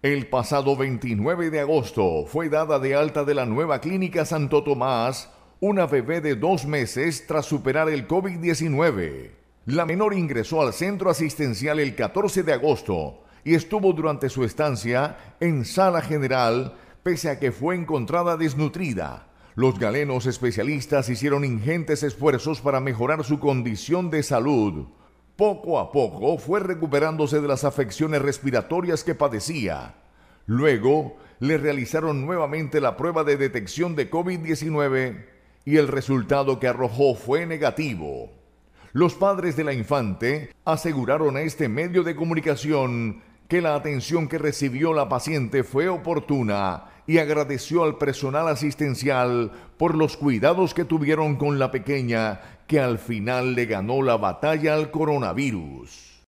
El pasado 29 de agosto fue dada de alta de la nueva clínica Santo Tomás una bebé de dos meses tras superar el COVID-19. La menor ingresó al centro asistencial el 14 de agosto y estuvo durante su estancia en sala general pese a que fue encontrada desnutrida. Los galenos especialistas hicieron ingentes esfuerzos para mejorar su condición de salud. Poco a poco fue recuperándose de las afecciones respiratorias que padecía. Luego le realizaron nuevamente la prueba de detección de COVID-19 y el resultado que arrojó fue negativo. Los padres de la infante aseguraron a este medio de comunicación que la atención que recibió la paciente fue oportuna y agradeció al personal asistencial por los cuidados que tuvieron con la pequeña que al final le ganó la batalla al coronavirus.